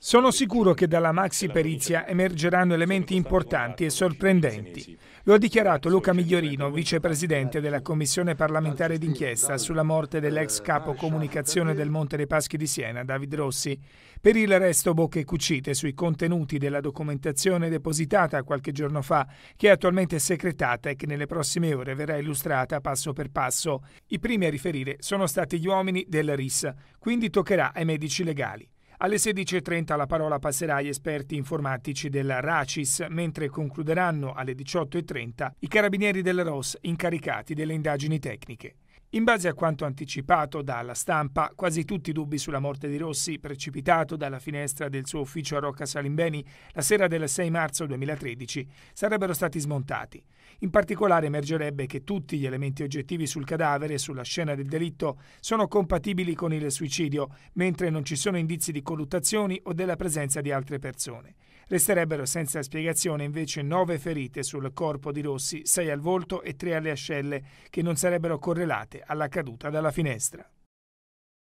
Sono sicuro che dalla maxi perizia emergeranno elementi importanti e sorprendenti. Lo ha dichiarato Luca Migliorino, vicepresidente della commissione parlamentare d'inchiesta sulla morte dell'ex eh, capo comunicazione del Monte dei Paschi di Siena, David Rossi. Per il resto bocche cucite sui contenuti della documentazione depositata qualche giorno fa, che è attualmente secretata e che nelle prossime ore verrà illustrata passo per passo. I primi a riferire sono stati gli uomini della RIS, quindi toccherà ai medici legali. Alle 16.30 la parola passerà agli esperti informatici della RACIS, mentre concluderanno alle 18.30 i carabinieri della ROS incaricati delle indagini tecniche. In base a quanto anticipato dalla stampa, quasi tutti i dubbi sulla morte di Rossi, precipitato dalla finestra del suo ufficio a Rocca Salimbeni la sera del 6 marzo 2013, sarebbero stati smontati. In particolare emergerebbe che tutti gli elementi oggettivi sul cadavere e sulla scena del delitto sono compatibili con il suicidio, mentre non ci sono indizi di colluttazioni o della presenza di altre persone. Resterebbero senza spiegazione invece nove ferite sul corpo di Rossi, sei al volto e tre alle ascelle, che non sarebbero correlate alla caduta dalla finestra.